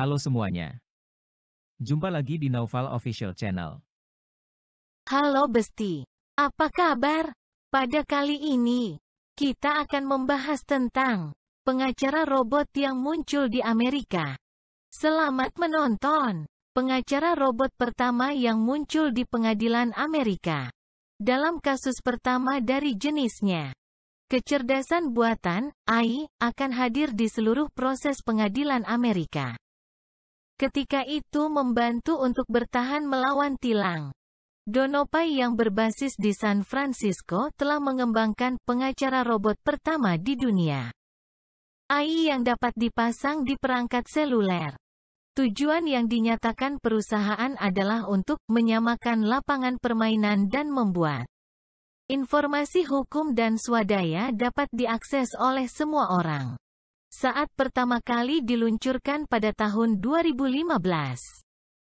Halo semuanya. Jumpa lagi di Naufal Official Channel. Halo Besti. Apa kabar? Pada kali ini, kita akan membahas tentang pengacara robot yang muncul di Amerika. Selamat menonton. Pengacara robot pertama yang muncul di pengadilan Amerika. Dalam kasus pertama dari jenisnya. Kecerdasan buatan, AI, akan hadir di seluruh proses pengadilan Amerika. Ketika itu membantu untuk bertahan melawan tilang. Donopai yang berbasis di San Francisco telah mengembangkan pengacara robot pertama di dunia. AI yang dapat dipasang di perangkat seluler. Tujuan yang dinyatakan perusahaan adalah untuk menyamakan lapangan permainan dan membuat informasi hukum dan swadaya dapat diakses oleh semua orang saat pertama kali diluncurkan pada tahun 2015.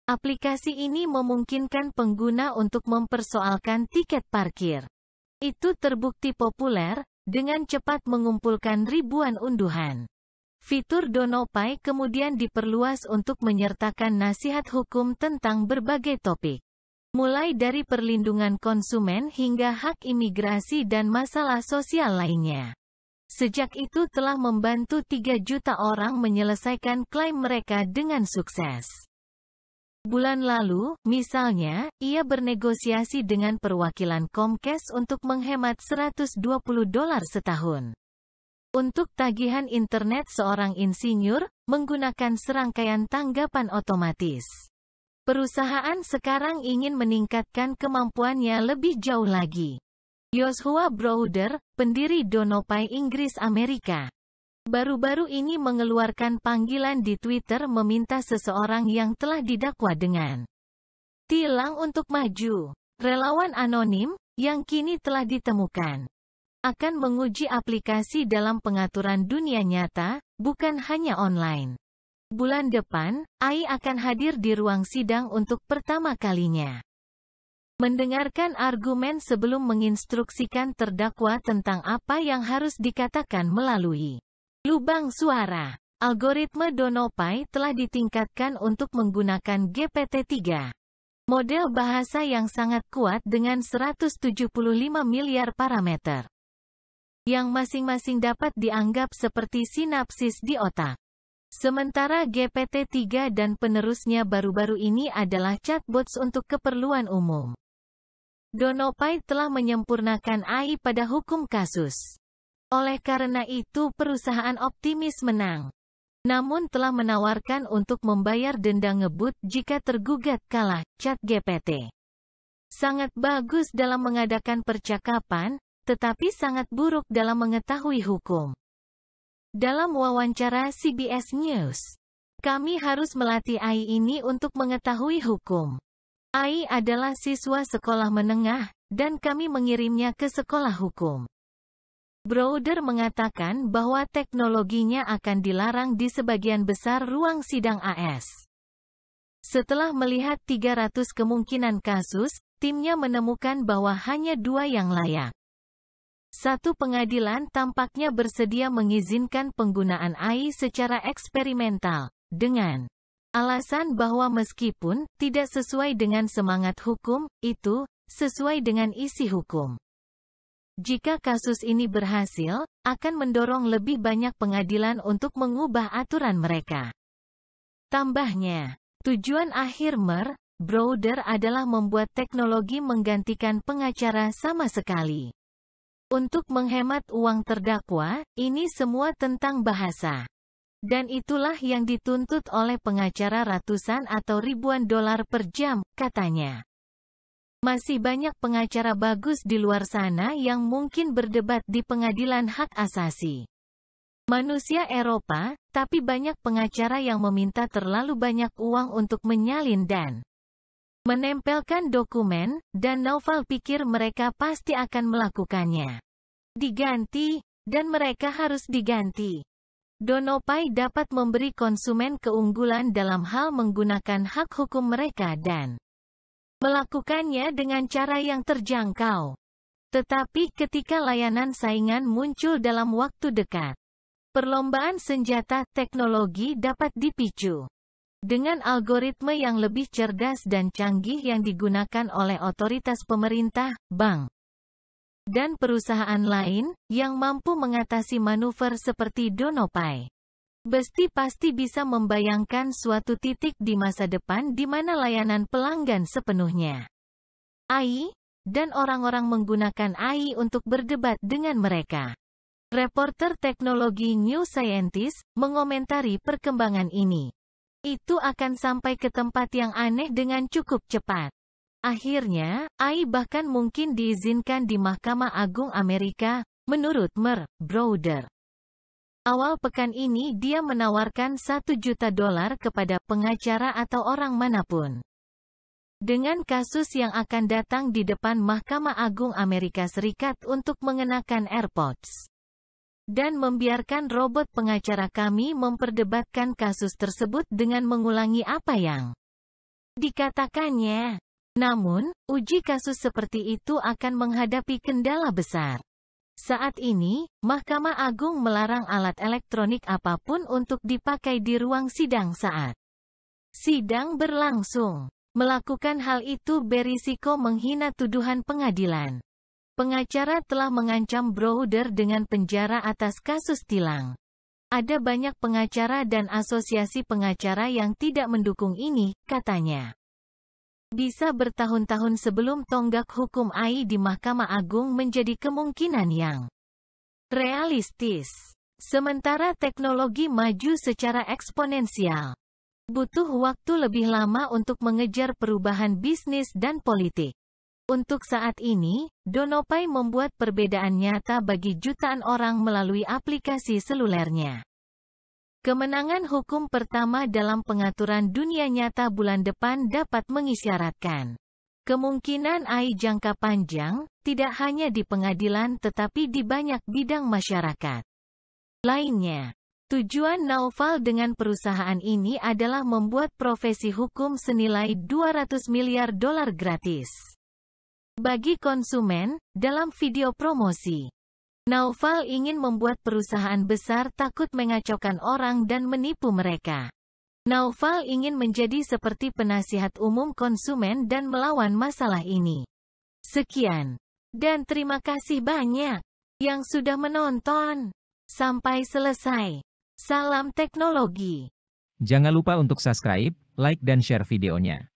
Aplikasi ini memungkinkan pengguna untuk mempersoalkan tiket parkir. Itu terbukti populer, dengan cepat mengumpulkan ribuan unduhan. Fitur Donopay kemudian diperluas untuk menyertakan nasihat hukum tentang berbagai topik. Mulai dari perlindungan konsumen hingga hak imigrasi dan masalah sosial lainnya. Sejak itu telah membantu 3 juta orang menyelesaikan klaim mereka dengan sukses. Bulan lalu, misalnya, ia bernegosiasi dengan perwakilan Comcast untuk menghemat 120 dolar setahun. Untuk tagihan internet seorang insinyur, menggunakan serangkaian tanggapan otomatis. Perusahaan sekarang ingin meningkatkan kemampuannya lebih jauh lagi. Joshua Browder, pendiri Donopai Inggris Amerika. Baru-baru ini mengeluarkan panggilan di Twitter meminta seseorang yang telah didakwa dengan tilang untuk maju. Relawan anonim, yang kini telah ditemukan, akan menguji aplikasi dalam pengaturan dunia nyata, bukan hanya online. Bulan depan, AI akan hadir di ruang sidang untuk pertama kalinya. Mendengarkan argumen sebelum menginstruksikan terdakwa tentang apa yang harus dikatakan melalui lubang suara. Algoritma Donopai telah ditingkatkan untuk menggunakan GPT-3. Model bahasa yang sangat kuat dengan 175 miliar parameter. Yang masing-masing dapat dianggap seperti sinapsis di otak. Sementara GPT-3 dan penerusnya baru-baru ini adalah chatbots untuk keperluan umum. Donopai telah menyempurnakan AI pada hukum kasus. Oleh karena itu perusahaan optimis menang. Namun telah menawarkan untuk membayar denda ngebut jika tergugat kalah, GPT. Sangat bagus dalam mengadakan percakapan, tetapi sangat buruk dalam mengetahui hukum. Dalam wawancara CBS News, kami harus melatih AI ini untuk mengetahui hukum. Ai adalah siswa sekolah menengah, dan kami mengirimnya ke sekolah hukum. Browder mengatakan bahwa teknologinya akan dilarang di sebagian besar ruang sidang AS. Setelah melihat 300 kemungkinan kasus, timnya menemukan bahwa hanya dua yang layak. Satu pengadilan tampaknya bersedia mengizinkan penggunaan AI secara eksperimental, dengan Alasan bahwa meskipun tidak sesuai dengan semangat hukum, itu sesuai dengan isi hukum. Jika kasus ini berhasil, akan mendorong lebih banyak pengadilan untuk mengubah aturan mereka. Tambahnya, tujuan akhir Mer, Browder adalah membuat teknologi menggantikan pengacara sama sekali. Untuk menghemat uang terdakwa, ini semua tentang bahasa. Dan itulah yang dituntut oleh pengacara ratusan atau ribuan dolar per jam, katanya. Masih banyak pengacara bagus di luar sana yang mungkin berdebat di pengadilan hak asasi manusia Eropa, tapi banyak pengacara yang meminta terlalu banyak uang untuk menyalin dan menempelkan dokumen, dan Naufal pikir mereka pasti akan melakukannya. Diganti, dan mereka harus diganti. Donopai dapat memberi konsumen keunggulan dalam hal menggunakan hak hukum mereka dan melakukannya dengan cara yang terjangkau. Tetapi ketika layanan saingan muncul dalam waktu dekat, perlombaan senjata teknologi dapat dipicu. Dengan algoritme yang lebih cerdas dan canggih yang digunakan oleh otoritas pemerintah, bank, dan perusahaan lain, yang mampu mengatasi manuver seperti Donopai. Besti pasti bisa membayangkan suatu titik di masa depan di mana layanan pelanggan sepenuhnya. AI, dan orang-orang menggunakan AI untuk berdebat dengan mereka. Reporter teknologi New Scientist mengomentari perkembangan ini. Itu akan sampai ke tempat yang aneh dengan cukup cepat. Akhirnya, AI bahkan mungkin diizinkan di Mahkamah Agung Amerika, menurut Mer, Broder. Awal pekan ini dia menawarkan 1 juta dolar kepada pengacara atau orang manapun. Dengan kasus yang akan datang di depan Mahkamah Agung Amerika Serikat untuk mengenakan AirPods. Dan membiarkan robot pengacara kami memperdebatkan kasus tersebut dengan mengulangi apa yang dikatakannya. Namun, uji kasus seperti itu akan menghadapi kendala besar. Saat ini, Mahkamah Agung melarang alat elektronik apapun untuk dipakai di ruang sidang saat sidang berlangsung. Melakukan hal itu berisiko menghina tuduhan pengadilan. Pengacara telah mengancam Browder dengan penjara atas kasus tilang. Ada banyak pengacara dan asosiasi pengacara yang tidak mendukung ini, katanya. Bisa bertahun-tahun sebelum tonggak hukum AI di Mahkamah Agung menjadi kemungkinan yang realistis. Sementara teknologi maju secara eksponensial. Butuh waktu lebih lama untuk mengejar perubahan bisnis dan politik. Untuk saat ini, Donopai membuat perbedaan nyata bagi jutaan orang melalui aplikasi selulernya. Kemenangan hukum pertama dalam pengaturan dunia nyata bulan depan dapat mengisyaratkan kemungkinan AI jangka panjang, tidak hanya di pengadilan tetapi di banyak bidang masyarakat. Lainnya, tujuan Naufal dengan perusahaan ini adalah membuat profesi hukum senilai 200 miliar dolar gratis bagi konsumen dalam video promosi. Naufal ingin membuat perusahaan besar takut mengacaukan orang dan menipu mereka. Naufal ingin menjadi seperti penasihat umum konsumen dan melawan masalah ini. Sekian. Dan terima kasih banyak yang sudah menonton. Sampai selesai. Salam teknologi. Jangan lupa untuk subscribe, like dan share videonya.